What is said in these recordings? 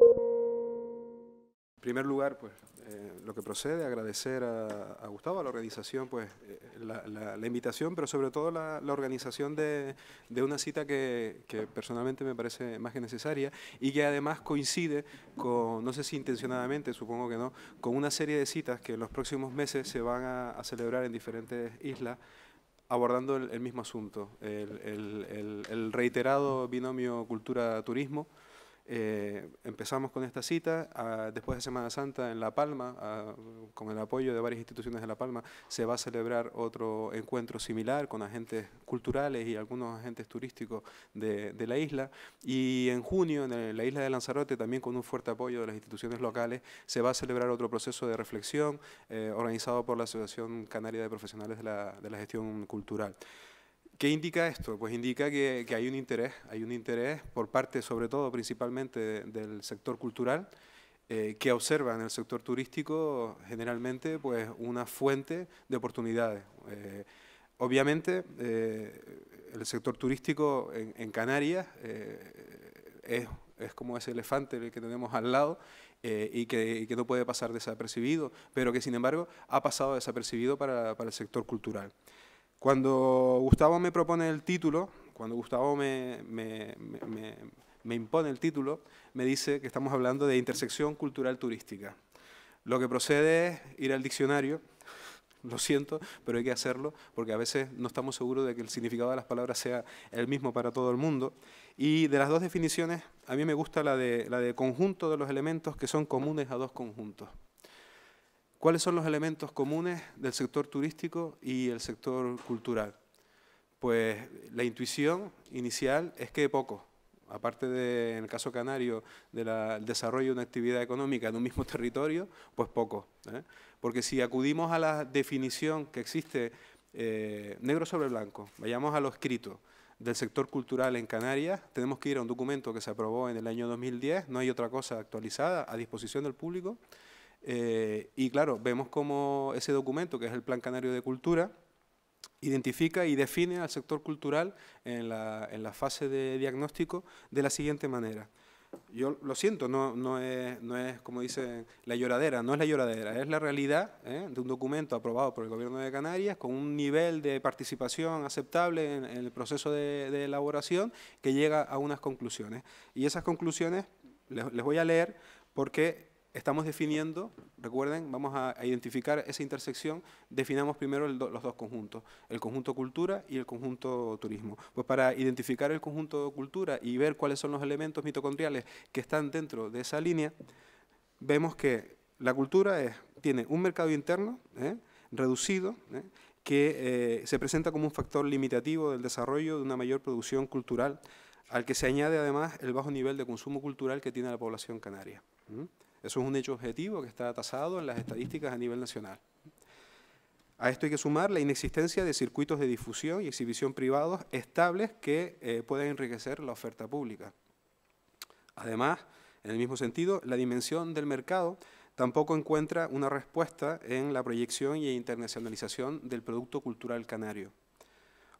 En primer lugar, pues, eh, lo que procede, agradecer a, Gustavo, a la organización, pues, eh, la, invitación, pero sobre todo la, organización de, una cita que, personalmente me parece más que necesaria y que además coincide con, no sé si intencionadamente, supongo que no, con una serie de citas que en los próximos meses se van a, celebrar en diferentes islas abordando el, mismo asunto, el reiterado binomio cultura-turismo, eh, empezamos con esta cita, ah, después de Semana Santa en La Palma, ah, con el apoyo de varias instituciones de La Palma, se va a celebrar otro encuentro similar con agentes culturales y algunos agentes turísticos de, la isla. Y en junio, en, la isla de Lanzarote, también con un fuerte apoyo de las instituciones locales, se va a celebrar otro proceso de reflexión eh, organizado por la Asociación Canaria de Profesionales de la Gestión Cultural. ¿Qué indica esto? Pues indica que, hay un interés, hay un interés por parte, sobre todo, principalmente del sector cultural, eh, que observa en el sector turístico generalmente pues, una fuente de oportunidades. Eh, obviamente, eh, el sector turístico en, Canarias es, como ese elefante que tenemos al lado, y, que, no puede pasar desapercibido, pero que sin embargo ha pasado desapercibido para, para el sector cultural. Cuando Gustavo me propone el título, cuando Gustavo me, impone el título, me dice que estamos hablando de intersección cultural turística. Lo que procede es ir al diccionario, lo siento, pero hay que hacerlo porque a veces no estamos seguros de que el significado de las palabras sea el mismo para todo el mundo. Y de las dos definiciones, a mí me gusta la de conjunto de los elementos que son comunes a dos conjuntos. ¿Cuáles son los elementos comunes del sector turístico y el sector cultural? Pues la intuición inicial es que poco, aparte de, en el caso canario, del desarrollo de una actividad económica en un mismo territorio, pues poco. ¿eh? Porque si acudimos a la definición que existe eh, negro sobre blanco, vayamos a lo escrito del sector cultural en Canarias, tenemos que ir a un documento que se aprobó en el año 2010, no hay otra cosa actualizada a disposición del público, eh, y claro, vemos cómo ese documento, que es el Plan Canario de Cultura, identifica y define al sector cultural en la, en la fase de diagnóstico de la siguiente manera. Yo lo siento, no, no, es, no es, como dicen, la lloradera, no es la lloradera, es la realidad ¿eh? de un documento aprobado por el Gobierno de Canarias con un nivel de participación aceptable en, el proceso de, de elaboración que llega a unas conclusiones. Y esas conclusiones les, les voy a leer porque estamos definiendo, recuerden, vamos a, identificar esa intersección, definamos primero los dos conjuntos, el conjunto cultura y el conjunto turismo. Pues para identificar el conjunto cultura y ver cuáles son los elementos mitocondriales que están dentro de esa línea, vemos que la cultura tiene un mercado interno ¿eh? reducido, ¿eh? que eh, se presenta como un factor limitativo del desarrollo de una mayor producción cultural, al que se añade además el bajo nivel de consumo cultural que tiene la población canaria. Eso es un hecho objetivo que está tasado en las estadísticas a nivel nacional. A esto hay que sumar la inexistencia de circuitos de difusión y exhibición privados estables que eh, puedan enriquecer la oferta pública. Además, en el mismo sentido, la dimensión del mercado tampoco encuentra una respuesta en la proyección y internacionalización del producto cultural canario.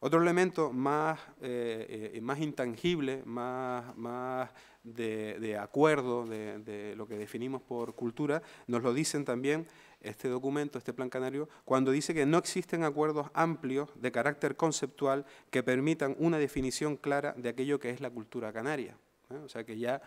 Otro elemento más, eh, eh, más intangible, más, más de, acuerdo, de, lo que definimos por cultura, nos lo dicen también este documento, este plan canario, cuando dice que no existen acuerdos amplios de carácter conceptual que permitan una definición clara de aquello que es la cultura canaria. ¿eh? O sea que ya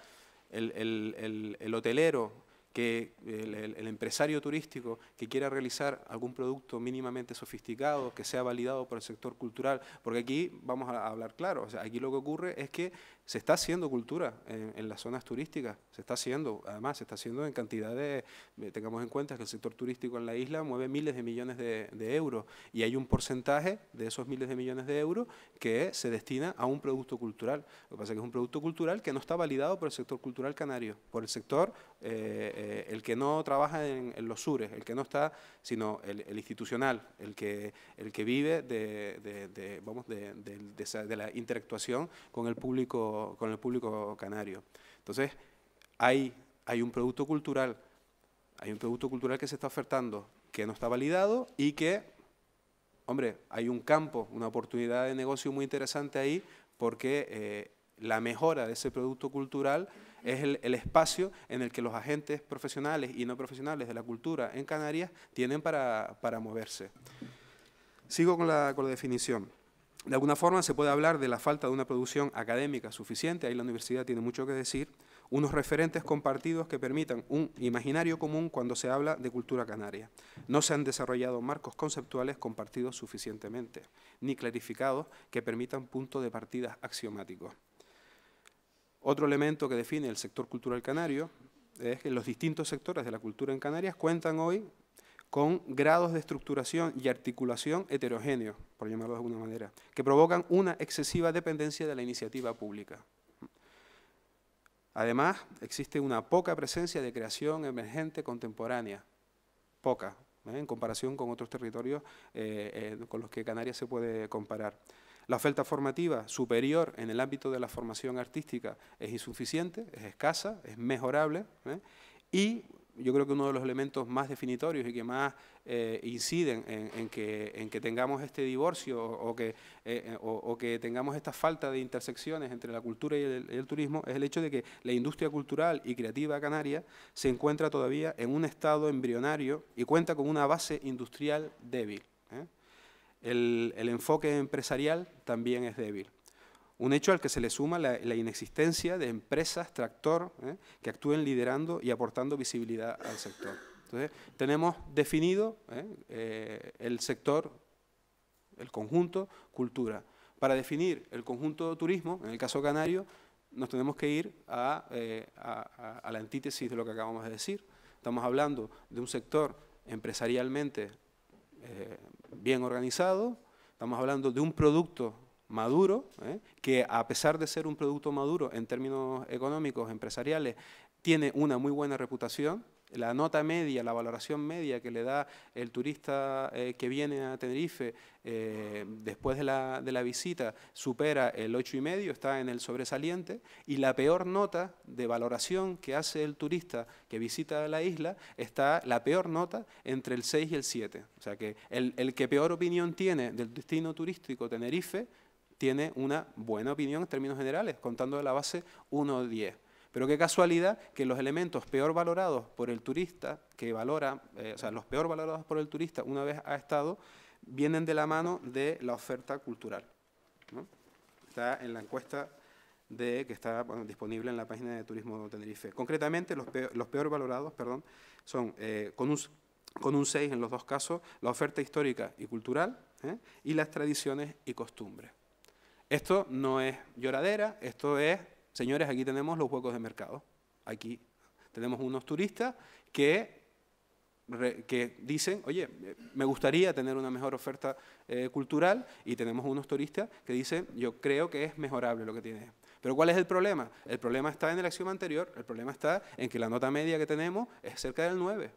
el, el, el hotelero que el, empresario turístico que quiera realizar algún producto mínimamente sofisticado, que sea validado por el sector cultural, porque aquí vamos a hablar claro, o sea, aquí lo que ocurre es que se está haciendo cultura en, las zonas turísticas, se está haciendo, además se está haciendo en cantidades eh, tengamos en cuenta que el sector turístico en la isla mueve miles de millones de, euros y hay un porcentaje de esos miles de millones de euros que se destina a un producto cultural. Lo que pasa es que es un producto cultural que no está validado por el sector cultural canario, por el sector, eh, eh, el que no trabaja en, los sures, el que no está, sino el, institucional, el que, el que vive de, vamos, de, de la interactuación con el público con el público canario. Entonces, hay, hay un producto cultural, hay un producto cultural que se está ofertando, que no está validado y que, hombre, hay un campo, una oportunidad de negocio muy interesante ahí porque eh, la mejora de ese producto cultural es el, espacio en el que los agentes profesionales y no profesionales de la cultura en Canarias tienen para, moverse. Sigo con la, con la definición. De alguna forma se puede hablar de la falta de una producción académica suficiente, ahí la universidad tiene mucho que decir, unos referentes compartidos que permitan un imaginario común cuando se habla de cultura canaria. No se han desarrollado marcos conceptuales compartidos suficientemente, ni clarificados que permitan puntos de partida axiomáticos. Otro elemento que define el sector cultural canario es que los distintos sectores de la cultura en Canarias cuentan hoy con grados de estructuración y articulación heterogéneos, por llamarlo de alguna manera, que provocan una excesiva dependencia de la iniciativa pública. Además, existe una poca presencia de creación emergente contemporánea, poca, ¿eh? en comparación con otros territorios eh, eh, con los que Canarias se puede comparar. La oferta formativa superior en el ámbito de la formación artística es insuficiente, es escasa, es mejorable y yo creo que uno de los elementos más definitorios y que más eh, inciden en, que, tengamos este divorcio eh, eh, o, que, tengamos esta falta de intersecciones entre la cultura y el, turismo es el hecho de que la industria cultural y creativa canaria se encuentra todavía en un estado embrionario y cuenta con una base industrial débil. el enfoque empresarial también es débil. Un hecho al que se le suma la, inexistencia de empresas, tractor, ¿eh? que actúen liderando y aportando visibilidad al sector. Entonces, tenemos definido ¿eh? Eh, el sector, el conjunto, cultura. Para definir el conjunto turismo, en el caso canario, nos tenemos que ir a la antítesis de lo que acabamos de decir. Estamos hablando de un sector empresarialmente bien organizado, estamos hablando de un producto maduro, ¿eh? que a pesar de ser un producto maduro en términos económicos, empresariales, tiene una muy buena reputación, la nota media, la valoración media que le da el turista eh, que viene a Tenerife eh, después de la, visita supera el 8,5, está en el sobresaliente, y la peor nota de valoración que hace el turista que visita la isla está la peor nota entre el 6 y el 7. O sea que el que peor opinión tiene del destino turístico Tenerife tiene una buena opinión en términos generales, contando de la base 1 10. Pero qué casualidad que los elementos peor valorados por el turista, que valora, eh, o sea, los peor valorados por el turista una vez ha estado, vienen de la mano de la oferta cultural. Está en la encuesta de, que está disponible en la página de Turismo Tenerife. Concretamente, los peor, valorados perdón, son eh, con, un, 6 en los dos casos, la oferta histórica y cultural ¿eh? y las tradiciones y costumbres. Esto no es lloradera, esto es, señores, aquí tenemos los huecos de mercado. Aquí tenemos unos turistas que, que dicen, oye, me gustaría tener una mejor oferta eh, cultural, y tenemos unos turistas que dicen, yo creo que es mejorable lo que tiene. Pero ¿cuál es el problema? El problema está en el axioma anterior, el problema está en que la nota media que tenemos es cerca del 9.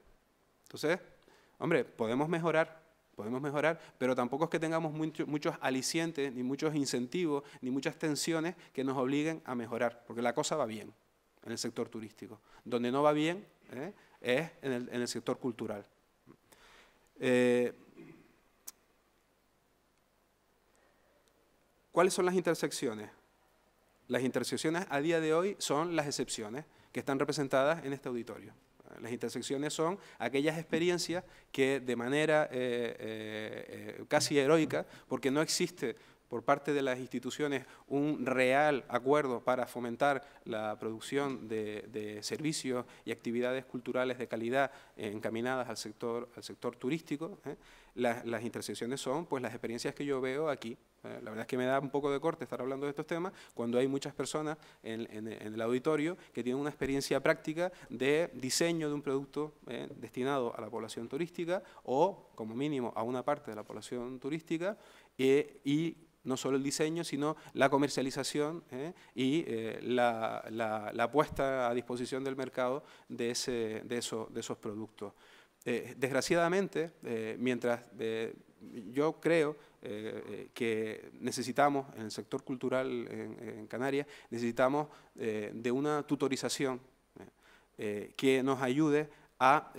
Entonces, hombre, podemos mejorar podemos mejorar, pero tampoco es que tengamos muchos alicientes, ni muchos incentivos, ni muchas tensiones que nos obliguen a mejorar, porque la cosa va bien en el sector turístico. Donde no va bien ¿eh? es en el, sector cultural. Eh, ¿Cuáles son las intersecciones? Las intersecciones a día de hoy son las excepciones que están representadas en este auditorio. Las intersecciones son aquellas experiencias que de manera eh, eh, eh, casi heroica, porque no existe por parte de las instituciones un real acuerdo para fomentar la producción de, servicios y actividades culturales de calidad encaminadas al sector, al sector turístico, ¿eh? las, intersecciones son pues, las experiencias que yo veo aquí. ¿eh? La verdad es que me da un poco de corte estar hablando de estos temas cuando hay muchas personas en, en el auditorio que tienen una experiencia práctica de diseño de un producto ¿eh? destinado a la población turística o, como mínimo, a una parte de la población turística y no solo el diseño, sino la comercialización ¿eh? y eh, la, puesta a disposición del mercado de, ese, de esos productos. Eh, desgraciadamente, mientras yo creo que necesitamos en el sector cultural en, Canarias, necesitamos de una tutorización que nos ayude a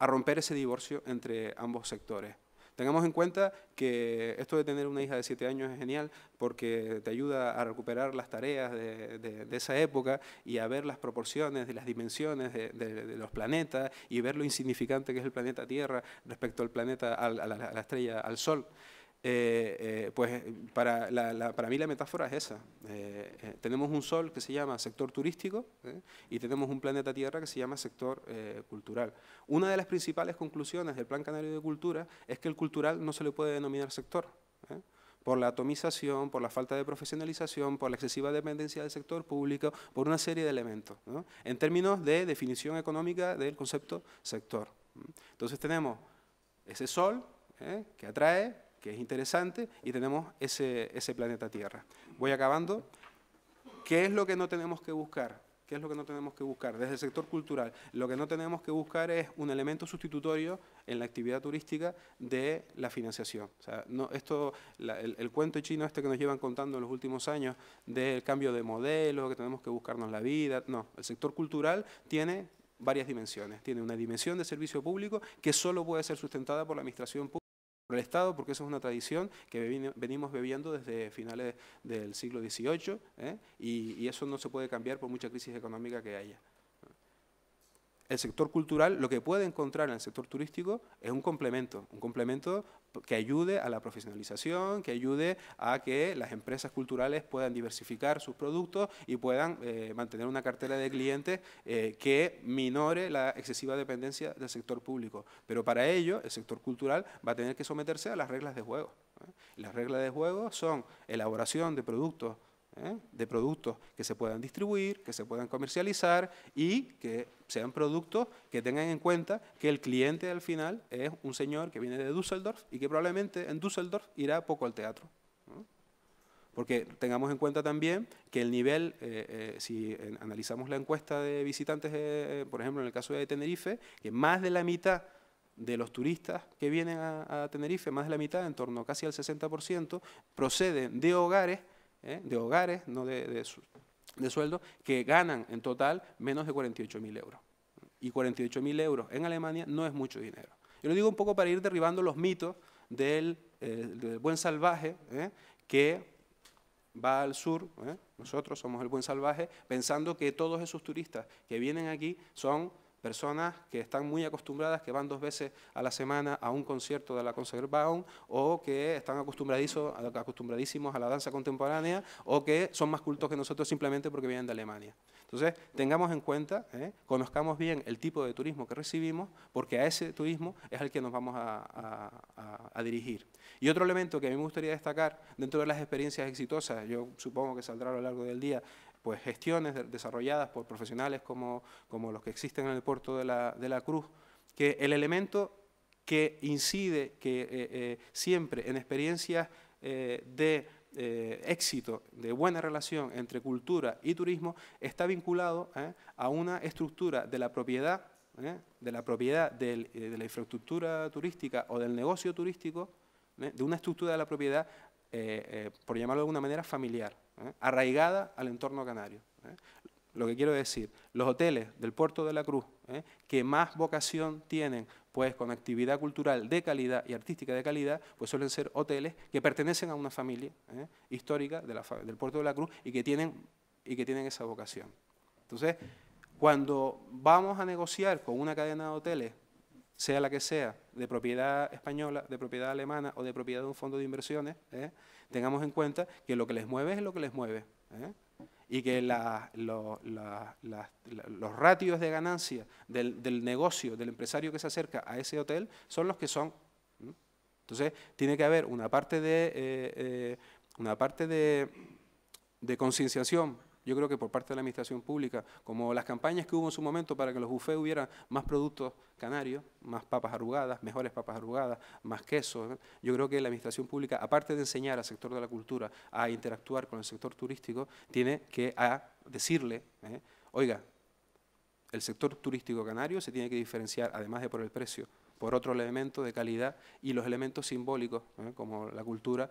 romper ese divorcio entre ambos sectores. Tengamos en cuenta que esto de tener una hija de siete años es genial porque te ayuda a recuperar las tareas de, esa época y a ver las proporciones y las dimensiones de, los planetas y ver lo insignificante que es el planeta Tierra respecto al planeta, la, a la estrella, al Sol. Eh, eh, pues para, para, mí la metáfora es esa. Eh, tenemos un sol que se llama sector turístico y tenemos un planeta Tierra que se llama sector cultural. Una de las principales conclusiones del Plan Canario de Cultura es que el cultural no se le puede denominar sector por la atomización, por la falta de profesionalización, por la excesiva dependencia del sector público, por una serie de elementos, en términos de definición económica del concepto sector. Entonces tenemos ese sol que atrae, es interesante, y tenemos ese, ese planeta Tierra. Voy acabando. ¿Qué es lo que no tenemos que buscar? ¿Qué es lo que no tenemos que buscar? Desde el sector cultural, lo que no tenemos que buscar es un elemento sustitutorio en la actividad turística de la financiación. O sea, no, esto, el, cuento chino este que nos llevan contando en los últimos años del cambio de modelo, que tenemos que buscarnos la vida, no. El sector cultural tiene varias dimensiones. Tiene una dimensión de servicio público que solo puede ser sustentada por la administración pública el Estado, porque eso es una tradición que venimos bebiendo desde finales del siglo XVIII ¿eh? y eso no se puede cambiar por mucha crisis económica que haya el sector cultural lo que puede encontrar en el sector turístico es un complemento, un complemento que ayude a la profesionalización, que ayude a que las empresas culturales puedan diversificar sus productos y puedan eh, mantener una cartera de clientes eh, que minore la excesiva dependencia del sector público. Pero para ello el sector cultural va a tener que someterse a las reglas de juego. Las reglas de juego son elaboración de productos ¿eh? de productos que se puedan distribuir, que se puedan comercializar y que sean productos que tengan en cuenta que el cliente al final es un señor que viene de Düsseldorf y que probablemente en Düsseldorf irá poco al teatro. Porque tengamos en cuenta también que el nivel, eh, eh, si analizamos la encuesta de visitantes, por ejemplo, en el caso de Tenerife, que más de la mitad de los turistas que vienen a, a Tenerife, más de la mitad, en torno casi al 60%, proceden de hogares ¿eh? de hogares, no de, sueldo, que ganan en total menos de 48.000 euros. Y 48.000 euros en Alemania no es mucho dinero. Yo lo digo un poco para ir derribando los mitos del, eh, buen salvaje ¿eh? que va al sur, nosotros somos el buen salvaje, pensando que todos esos turistas que vienen aquí son personas que están muy acostumbradas, que van dos veces a la semana a un concierto de la Concertgebouw o que están acostumbradísimos a la danza contemporánea o que son más cultos que nosotros simplemente porque vienen de Alemania. Entonces, tengamos en cuenta, ¿eh? conozcamos bien el tipo de turismo que recibimos, porque a ese turismo es al que nos vamos a, a, dirigir. Y otro elemento que a mí me gustaría destacar dentro de las experiencias exitosas, yo supongo que saldrá a lo largo del día, pues, gestiones desarrolladas por profesionales como, los que existen en el puerto de la, de la Cruz, que el elemento que incide que, eh, eh, siempre en experiencias eh, de éxito, de buena relación entre cultura y turismo, está vinculado a una estructura de la propiedad, de la propiedad de la infraestructura turística o del negocio turístico, de una estructura de la propiedad, por llamarlo de alguna manera, familiar. ¿eh? arraigada al entorno canario. ¿eh? Lo que quiero decir, los hoteles del puerto de la Cruz ¿eh? que más vocación tienen pues con actividad cultural de calidad y artística de calidad, pues suelen ser hoteles que pertenecen a una familia histórica del puerto de la Cruz y que tienen, y que tienen esa vocación. Entonces, cuando vamos a negociar con una cadena de hoteles sea la que sea, de propiedad española, de propiedad alemana o de propiedad de un fondo de inversiones, ¿eh? tengamos en cuenta que lo que les mueve es lo que les mueve. ¿eh? Y que los ratios de ganancia del, negocio, del empresario que se acerca a ese hotel, son los que son. Entonces, tiene que haber una parte de, eh, una parte de, de concienciación yo creo que por parte de la administración pública, como las campañas que hubo en su momento para que los bufés hubieran más productos canarios, más papas arrugadas, mejores papas arrugadas, más queso, yo creo que la administración pública, aparte de enseñar al sector de la cultura a interactuar con el sector turístico, tiene que decirle, ¿eh? oiga, el sector turístico canario se tiene que diferenciar, además de por el precio, por otro elemento de calidad y los elementos simbólicos, ¿eh? como la cultura,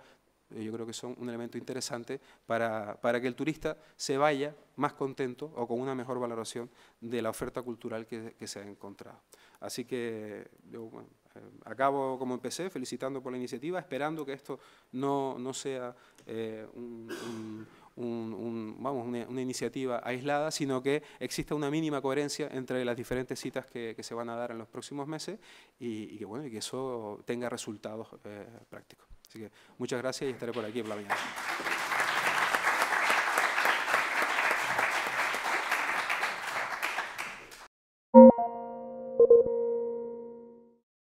eh, yo creo que son un elemento interesante para, que el turista se vaya más contento o con una mejor valoración de la oferta cultural que, se ha encontrado. Así que eh, acabo como empecé, felicitando por la iniciativa, esperando que esto no, sea eh, una, iniciativa aislada, sino que exista una mínima coherencia entre las diferentes citas que, se van a dar en los próximos meses y, que, bueno, y que eso tenga resultados prácticos. Así que muchas gracias y estaré por aquí por la mañana.